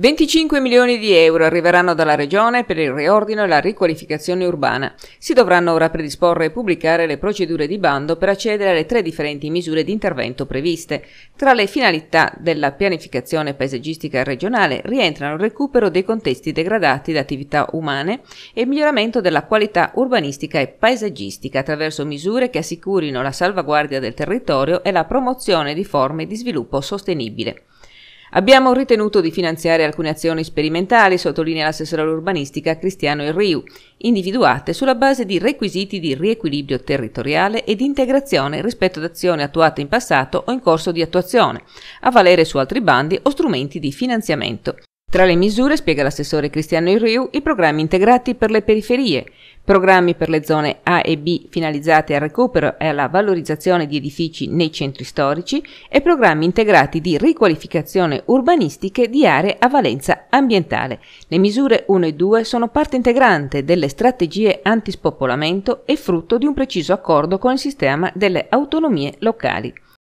25 milioni di euro arriveranno dalla Regione per il riordino e la riqualificazione urbana. Si dovranno ora predisporre e pubblicare le procedure di bando per accedere alle tre differenti misure di intervento previste. Tra le finalità della pianificazione paesaggistica regionale rientrano il recupero dei contesti degradati da attività umane e il miglioramento della qualità urbanistica e paesaggistica attraverso misure che assicurino la salvaguardia del territorio e la promozione di forme di sviluppo sostenibile. Abbiamo ritenuto di finanziare alcune azioni sperimentali, sottolinea l'assessore all'urbanistica Cristiano Irriu, individuate sulla base di requisiti di riequilibrio territoriale e di integrazione rispetto ad azioni attuate in passato o in corso di attuazione, a valere su altri bandi o strumenti di finanziamento. Tra le misure, spiega l'assessore Cristiano Irriu, i programmi integrati per le periferie, programmi per le zone A e B finalizzate al recupero e alla valorizzazione di edifici nei centri storici e programmi integrati di riqualificazione urbanistiche di aree a valenza ambientale. Le misure 1 e 2 sono parte integrante delle strategie antispopolamento e frutto di un preciso accordo con il sistema delle autonomie locali.